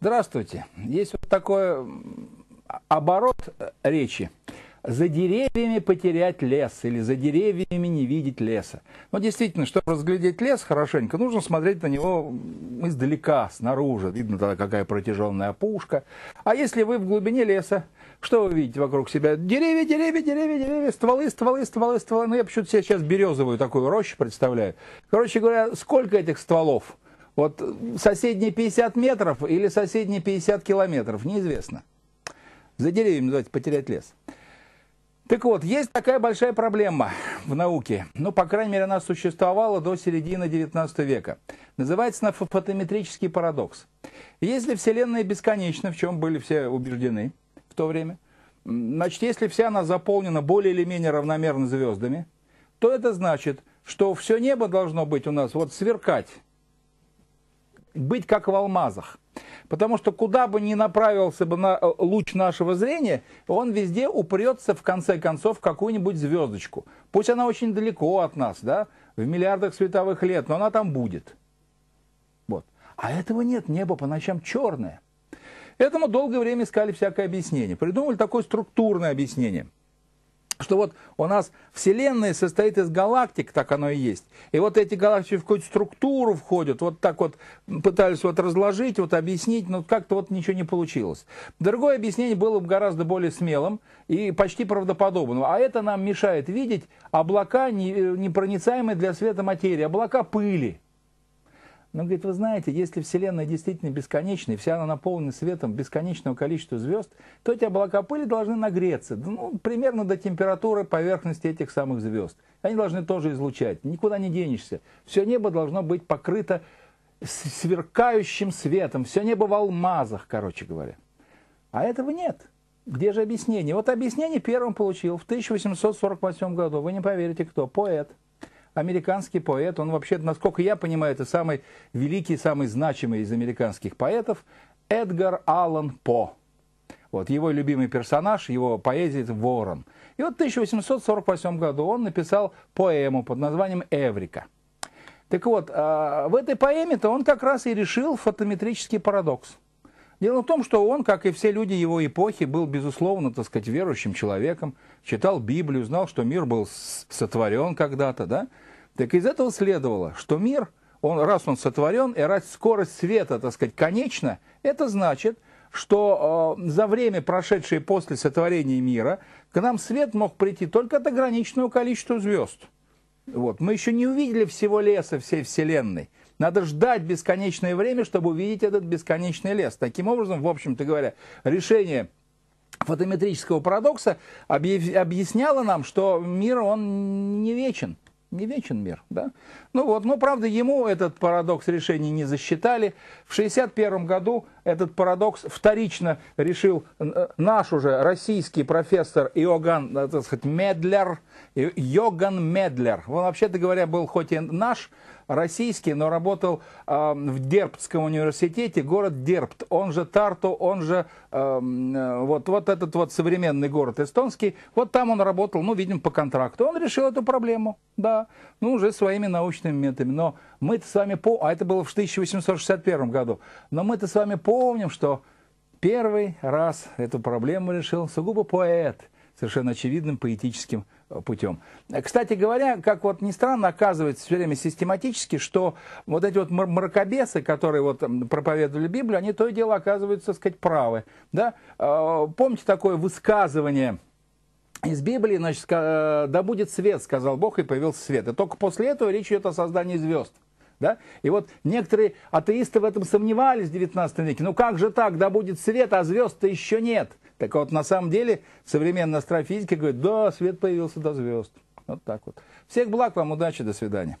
Здравствуйте. Есть вот такой оборот э, речи. За деревьями потерять лес или за деревьями не видеть леса. Но действительно, чтобы разглядеть лес хорошенько, нужно смотреть на него издалека, снаружи. Видно тогда, какая протяженная опушка. А если вы в глубине леса, что вы видите вокруг себя? Деревья, деревья, деревья, деревья, стволы, стволы, стволы, стволы. Ну, я почему-то себе сейчас березовую такую рощу представляю. Короче говоря, сколько этих стволов? Вот соседние 50 метров или соседние 50 километров, неизвестно. За деревьями давайте потерять лес. Так вот, есть такая большая проблема в науке. Ну, по крайней мере, она существовала до середины 19 века. Называется она фотометрический парадокс. Если Вселенная бесконечна, в чем были все убеждены в то время, значит, если вся она заполнена более или менее равномерно звездами, то это значит, что все небо должно быть у нас вот сверкать быть как в алмазах. Потому что куда бы ни направился бы на э, луч нашего зрения, он везде упрется в конце концов в какую-нибудь звездочку. Пусть она очень далеко от нас, да, в миллиардах световых лет, но она там будет. Вот. А этого нет, небо по ночам черное. Этому долгое время искали всякое объяснение. Придумали такое структурное объяснение – что вот у нас Вселенная состоит из галактик, так оно и есть. И вот эти галактики в какую-то структуру входят, вот так вот пытались вот разложить, вот объяснить, но как-то вот ничего не получилось. Другое объяснение было бы гораздо более смелым и почти правдоподобным. А это нам мешает видеть облака э, непроницаемые для света материи, облака пыли. Но говорит, вы знаете, если Вселенная действительно бесконечна, и вся она наполнена светом бесконечного количества звезд, то эти облака пыли должны нагреться, ну, примерно до температуры поверхности этих самых звезд. Они должны тоже излучать, никуда не денешься. Все небо должно быть покрыто сверкающим светом, все небо в алмазах, короче говоря. А этого нет. Где же объяснение? Вот объяснение первым получил в 1848 году, вы не поверите кто, поэт американский поэт. Он вообще, насколько я понимаю, это самый великий, самый значимый из американских поэтов Эдгар Аллан По. Вот, его любимый персонаж, его поэзия – это Ворон. И вот в 1848 году он написал поэму под названием «Эврика». Так вот, а, в этой поэме-то он как раз и решил фотометрический парадокс. Дело в том, что он, как и все люди его эпохи, был, безусловно, так сказать, верующим человеком, читал Библию, знал, что мир был сотворен когда-то, да, так из этого следовало, что мир, он, раз он сотворен, и раз скорость света, так сказать, конечна, это значит, что э, за время, прошедшее после сотворения мира, к нам свет мог прийти только от ограниченного количества звезд. Вот. Мы еще не увидели всего леса всей Вселенной. Надо ждать бесконечное время, чтобы увидеть этот бесконечный лес. Таким образом, в общем-то говоря, решение фотометрического парадокса объясняло нам, что мир, он не вечен не вечен мир, да? Ну вот, но правда ему этот парадокс решения не засчитали. В 61 году этот парадокс вторично решил э, наш уже российский профессор Йоган, э, так сказать, Медлер, Йоган Медлер. Он вообще-то говоря был хоть и наш, российский, но работал э, в Дерптском университете, город Дерпт, он же Тарту, он же эм, э, вот, вот этот вот современный город эстонский, вот там он работал, ну, видимо, по контракту. Он решил эту проблему, да, ну, уже своими научными методами. Но мы-то с вами, по... а это было в 1861 году, но мы-то с вами помним, что первый раз эту проблему решил сугубо поэт, совершенно очевидным поэтическим путем. Кстати говоря, как вот ни странно, оказывается все время систематически, что вот эти вот мракобесы, которые вот проповедовали Библию, они то и дело оказываются, так сказать, правы. Да? А, помните такое высказывание из Библии, значит, э, да будет свет, сказал Бог, и появился свет. И только после этого речь идет о создании звезд. Да? И вот некоторые атеисты в этом сомневались в 19 веке. Ну как же так, да будет свет, а звезд-то еще нет. Так вот, на самом деле, современная астрофизика говорит, да, свет появился до звезд. Вот так вот. Всех благ вам, удачи, до свидания.